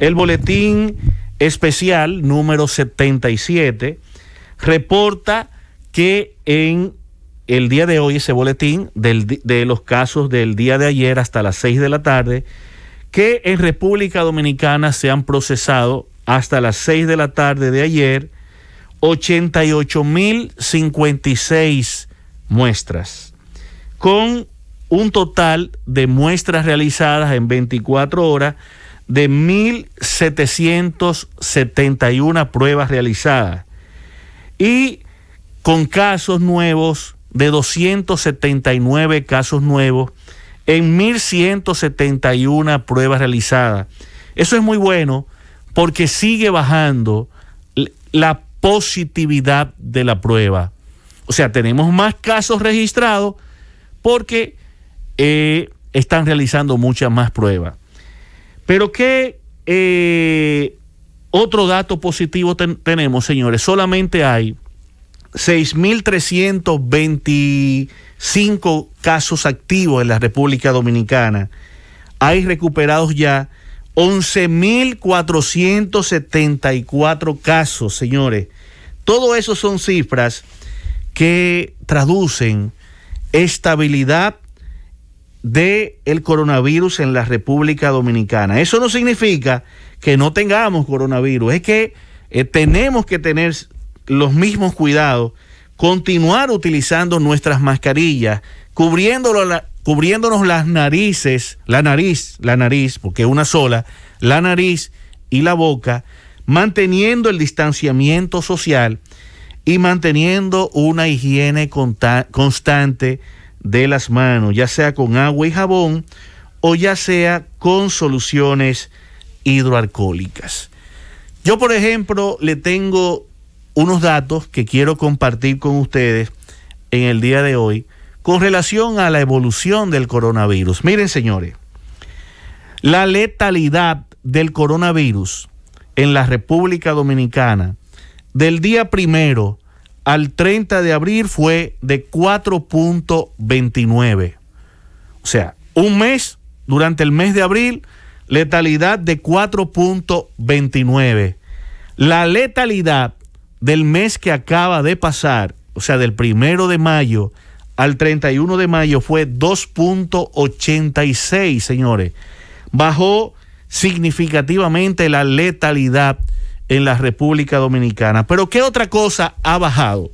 El boletín especial número 77 reporta que en el día de hoy, ese boletín de los casos del día de ayer hasta las 6 de la tarde, que en República Dominicana se han procesado hasta las 6 de la tarde de ayer 88.056 muestras, con un total de muestras realizadas en 24 horas de 1.771 pruebas realizadas y con casos nuevos de 279 casos nuevos en 1.171 pruebas realizadas. Eso es muy bueno porque sigue bajando la positividad de la prueba. O sea, tenemos más casos registrados porque eh, están realizando muchas más pruebas. Pero qué eh, otro dato positivo tenemos, señores. Solamente hay 6.325 casos activos en la República Dominicana. Hay recuperados ya 11.474 casos, señores. Todo eso son cifras que traducen estabilidad de el coronavirus en la República Dominicana. Eso no significa que no tengamos coronavirus, es que eh, tenemos que tener los mismos cuidados, continuar utilizando nuestras mascarillas, cubriéndonos las narices, la nariz, la nariz, porque una sola, la nariz y la boca, manteniendo el distanciamiento social y manteniendo una higiene constante de las manos, ya sea con agua y jabón o ya sea con soluciones hidroalcohólicas. Yo, por ejemplo, le tengo unos datos que quiero compartir con ustedes en el día de hoy con relación a la evolución del coronavirus. Miren, señores, la letalidad del coronavirus en la República Dominicana del día primero al 30 de abril fue de 4.29. O sea, un mes, durante el mes de abril, letalidad de 4.29. La letalidad del mes que acaba de pasar, o sea, del primero de mayo al 31 de mayo fue 2.86, señores. Bajó significativamente la letalidad en la República Dominicana. Pero ¿qué otra cosa ha bajado?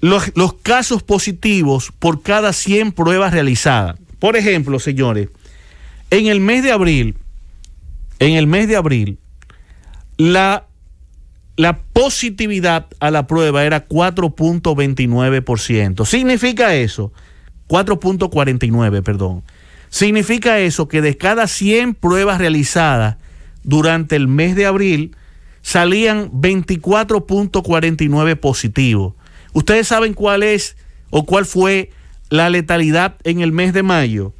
Los, casos positivos por cada 100 pruebas realizadas. Por ejemplo, señores, en el mes de abril, en el mes de abril, la, la positividad a la prueba era 4.29%. ¿Significa eso? 4.49, perdón. Significa eso que de cada 100 pruebas realizadas durante el mes de abril, salían 24.49 positivos. Ustedes saben cuál es o cuál fue la letalidad en el mes de mayo.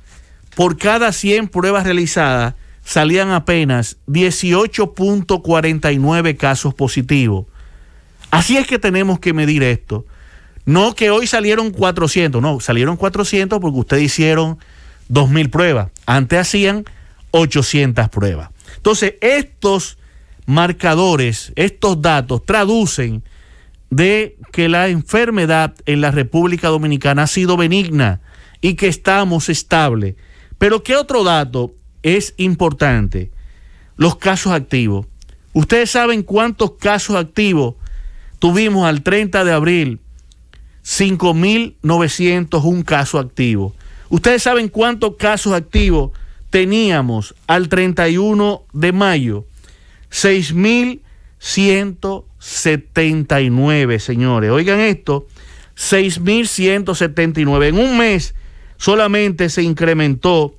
Por cada 100 pruebas realizadas salían apenas 18.49 casos positivos. Así es que tenemos que medir esto. No que hoy salieron 400, no, salieron 400 porque ustedes hicieron 2.000 pruebas. Antes hacían 800 pruebas. Entonces, estos marcadores, estos datos traducen de que la enfermedad en la República Dominicana ha sido benigna y que estamos estable. Pero ¿qué otro dato es importante? Los casos activos. Ustedes saben cuántos casos activos tuvimos al 30 de abril. 5.901 casos activos. Ustedes saben cuántos casos activos teníamos al 31 de mayo. 6.179, señores. Oigan esto, 6.179. En un mes solamente se incrementó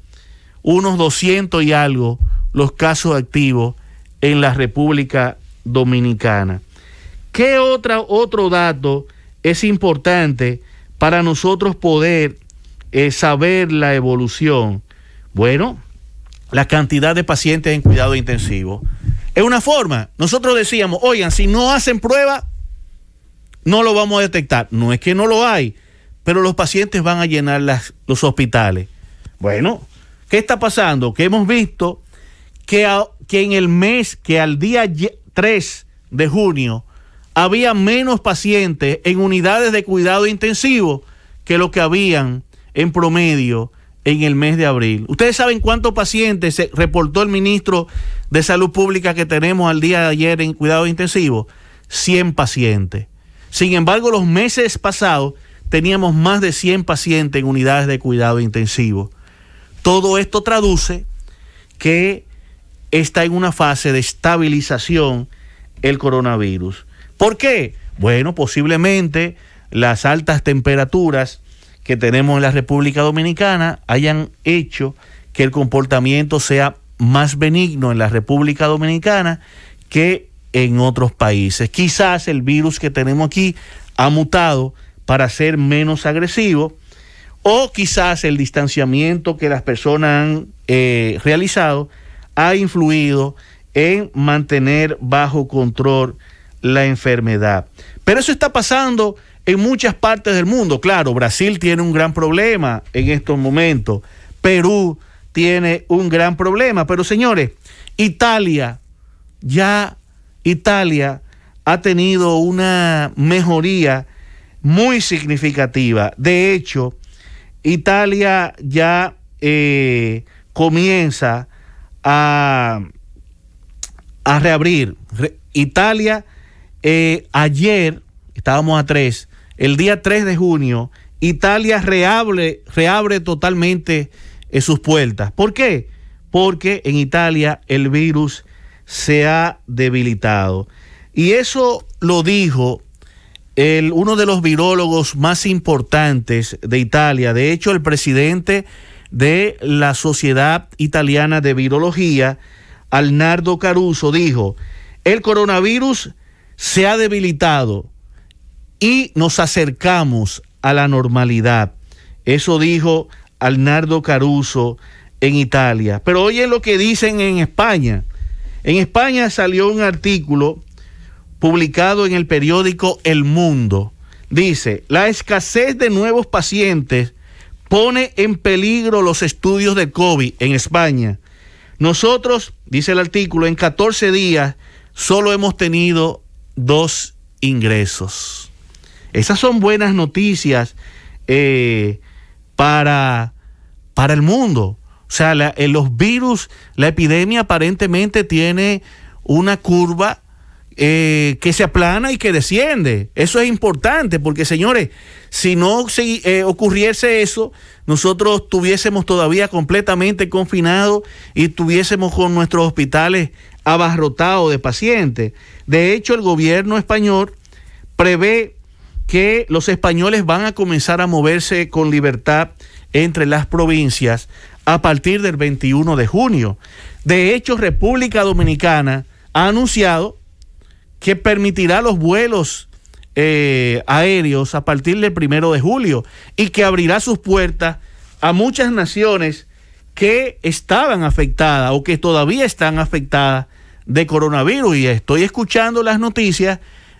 unos 200 y algo los casos activos en la República Dominicana. ¿Qué otra, otro dato es importante para nosotros poder eh, saber la evolución? Bueno, la cantidad de pacientes en cuidado intensivo. Es una forma. Nosotros decíamos, oigan, si no hacen prueba, no lo vamos a detectar. No es que no lo hay, pero los pacientes van a llenar los hospitales. Bueno, ¿qué está pasando? Que hemos visto que, que en el mes, que al día 3 de junio, había menos pacientes en unidades de cuidado intensivo que lo que habían en promedio en el mes de abril. ¿Ustedes saben cuántos pacientes se reportó el ministro de Salud Pública que tenemos al día de ayer en cuidado intensivo? 100 pacientes. Sin embargo, los meses pasados teníamos más de 100 pacientes en unidades de cuidado intensivo. Todo esto traduce que está en una fase de estabilización el coronavirus. ¿Por qué? Bueno, posiblemente las altas temperaturas que tenemos en la República Dominicana hayan hecho que el comportamiento sea más benigno en la República Dominicana que en otros países. Quizás el virus que tenemos aquí ha mutado para ser menos agresivo o quizás el distanciamiento que las personas han eh, realizado ha influido en mantener bajo control la enfermedad. Pero eso está pasando en muchas partes del mundo. Claro, Brasil tiene un gran problema en estos momentos. Perú tiene un gran problema. Pero señores, Italia, ya Italia ha tenido una mejoría muy significativa. De hecho, Italia ya eh, comienza a, a reabrir. Italia eh, ayer, estábamos a tres, el día 3 de junio, Italia reabre, totalmente eh, sus puertas. ¿Por qué? Porque en Italia el virus se ha debilitado. Y eso lo dijo el, uno de los virólogos más importantes de Italia. De hecho, el presidente de la Sociedad Italiana de Virología, Alnardo Caruso, dijo, el coronavirus se ha debilitado, y nos acercamos a la normalidad. Eso dijo Alnardo Caruso en Italia. Pero oye lo que dicen en España. En España salió un artículo publicado en el periódico El Mundo. Dice, la escasez de nuevos pacientes pone en peligro los estudios de COVID en España. Nosotros, dice el artículo, en 14 días solo hemos tenido dos ingresos. Esas son buenas noticias eh, para, para el mundo. O sea, en eh, los virus, la epidemia aparentemente tiene una curva eh, que se aplana y que desciende. Eso es importante porque, señores, si no ocurriese eso, nosotros tuviésemos todavía completamente confinados y tuviésemos con nuestros hospitales abarrotados de pacientes. De hecho, el gobierno español prevé que los españoles van a comenzar a moverse con libertad entre las provincias a partir del 21 de junio. De hecho, República Dominicana ha anunciado que permitirá los vuelos eh, aéreos a partir del 1 de julio y que abrirá sus puertas a muchas naciones que estaban afectadas o que todavía están afectadas de coronavirus. Y estoy escuchando las noticias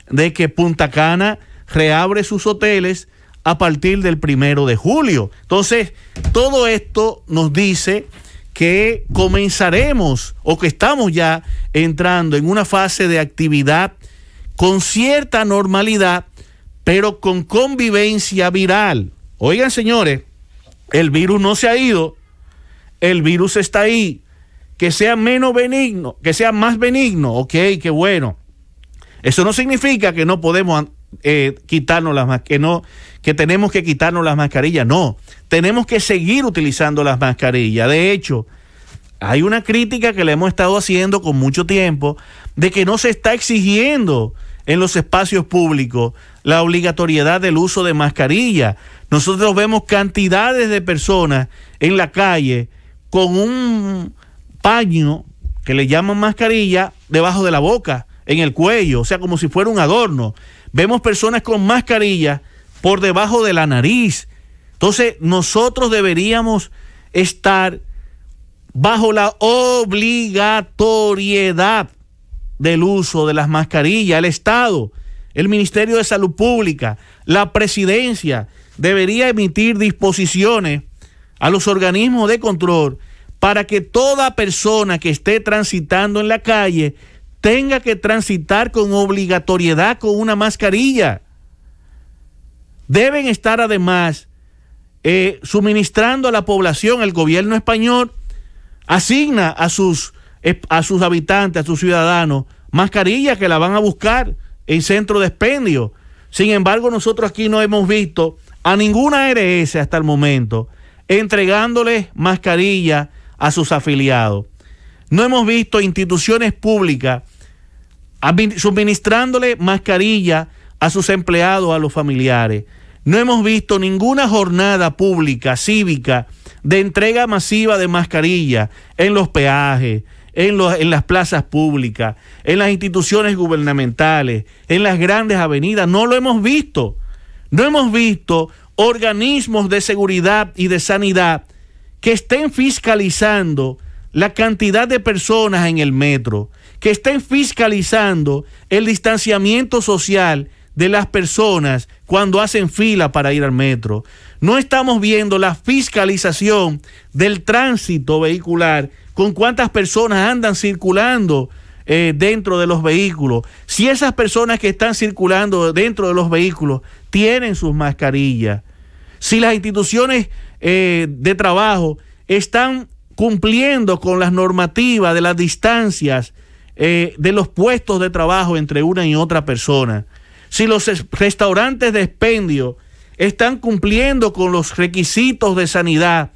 de que Punta Cana reabre sus hoteles a partir del primero de julio. Entonces, todo esto nos dice que comenzaremos o que estamos ya entrando en una fase de actividad con cierta normalidad, pero con convivencia viral. Oigan, señores, el virus no se ha ido, el virus está ahí. Que sea menos benigno, que sea más benigno, ok, qué bueno. Eso no significa que no podemos eh, quitarnos las que no, que tenemos que quitarnos las mascarillas, no, tenemos que seguir utilizando las mascarillas. De hecho, hay una crítica que le hemos estado haciendo con mucho tiempo de que no se está exigiendo en los espacios públicos la obligatoriedad del uso de mascarilla. Nosotros vemos cantidades de personas en la calle con un paño que le llaman mascarilla debajo de la boca, en el cuello, o sea, como si fuera un adorno. Vemos personas con mascarilla por debajo de la nariz. Entonces, nosotros deberíamos estar bajo la obligatoriedad del uso de las mascarillas. El Estado, el Ministerio de Salud Pública, la Presidencia debería emitir disposiciones a los organismos de control para que toda persona que esté transitando en la calle tenga que transitar con obligatoriedad con una mascarilla. Deben estar además eh, suministrando a la población, el gobierno español asigna a sus, eh, a sus habitantes, a sus ciudadanos, mascarillas que la van a buscar en centro de expendio. Sin embargo, nosotros aquí no hemos visto a ninguna ARS hasta el momento entregándoles mascarillas a sus afiliados. No hemos visto instituciones públicas suministrándole mascarilla a sus empleados, a los familiares. No hemos visto ninguna jornada pública, cívica, de entrega masiva de mascarilla en los peajes, en, en las plazas públicas, en las instituciones gubernamentales, en las grandes avenidas. No lo hemos visto. No hemos visto organismos de seguridad y de sanidad que estén fiscalizando la cantidad de personas en el metro, que estén fiscalizando el distanciamiento social de las personas cuando hacen fila para ir al metro. No estamos viendo la fiscalización del tránsito vehicular, con cuántas personas andan circulando eh, dentro de los vehículos. Si esas personas que están circulando dentro de los vehículos tienen sus mascarillas, si las instituciones eh, de trabajo están cumpliendo con las normativas de las distancias eh, de los puestos de trabajo entre una y otra persona, si los restaurantes de expendio están cumpliendo con los requisitos de sanidad,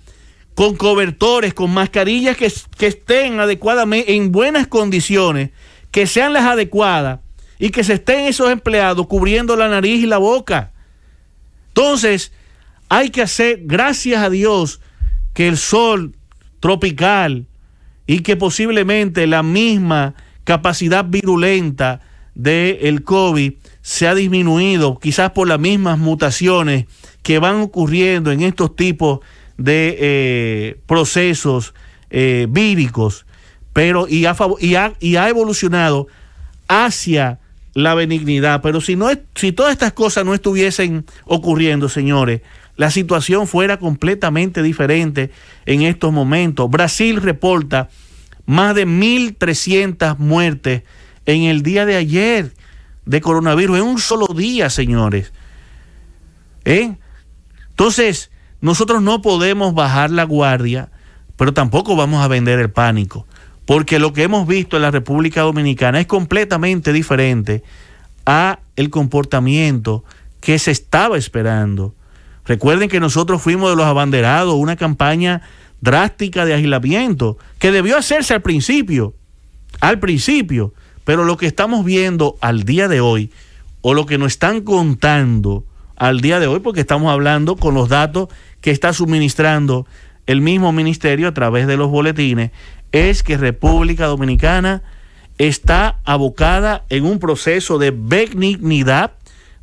con cobertores, con mascarillas que, que estén adecuadamente, en buenas condiciones, que sean las adecuadas y que se estén esos empleados cubriendo la nariz y la boca. Entonces, hay que hacer, gracias a Dios, que el sol tropical y que posiblemente la misma capacidad virulenta del el COVID se ha disminuido, quizás por las mismas mutaciones que van ocurriendo en estos tipos de eh, procesos eh, víricos, pero y ha, y, ha, y ha, evolucionado hacia la benignidad. Pero si, no es, si todas estas cosas no estuviesen ocurriendo, señores, la situación fuera completamente diferente en estos momentos. Brasil reporta más de 1.300 muertes en el día de ayer de coronavirus, en un solo día, señores. ¿Eh? Entonces, nosotros no podemos bajar la guardia, pero tampoco vamos a vender el pánico, porque lo que hemos visto en la República Dominicana es completamente diferente a el comportamiento que se estaba esperando. Recuerden que nosotros fuimos de los abanderados, una campaña drástica de aislamiento que debió hacerse al principio, al principio, pero lo que estamos viendo al día de hoy o lo que nos están contando al día de hoy, porque estamos hablando con los datos que está suministrando el mismo ministerio a través de los boletines, es que República Dominicana está abocada en un proceso de benignidad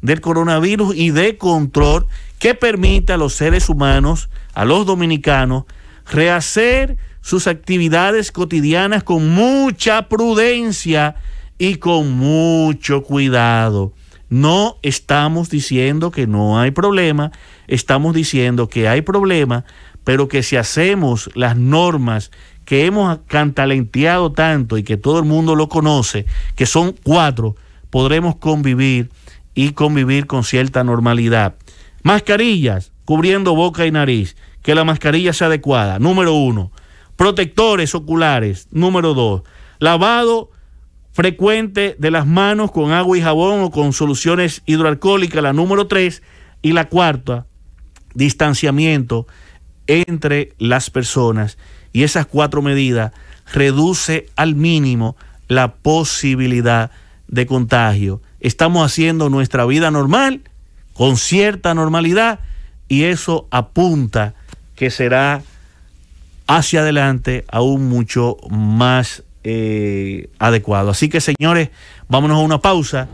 del coronavirus y de control que permite a los seres humanos, a los dominicanos, rehacer sus actividades cotidianas con mucha prudencia y con mucho cuidado. No estamos diciendo que no hay problema, estamos diciendo que hay problema, pero que si hacemos las normas que hemos cantalenteado tanto y que todo el mundo lo conoce, que son cuatro, podremos convivir y convivir con cierta normalidad. Mascarillas, cubriendo boca y nariz que la mascarilla sea adecuada. Número uno, protectores oculares. Número dos, lavado frecuente de las manos con agua y jabón o con soluciones hidroalcohólicas. La número tres y la cuarta, distanciamiento entre las personas. Y esas cuatro medidas reduce al mínimo la posibilidad de contagio. Estamos haciendo nuestra vida normal con cierta normalidad y eso apunta que será hacia adelante aún mucho más eh, adecuado. Así que señores, vámonos a una pausa.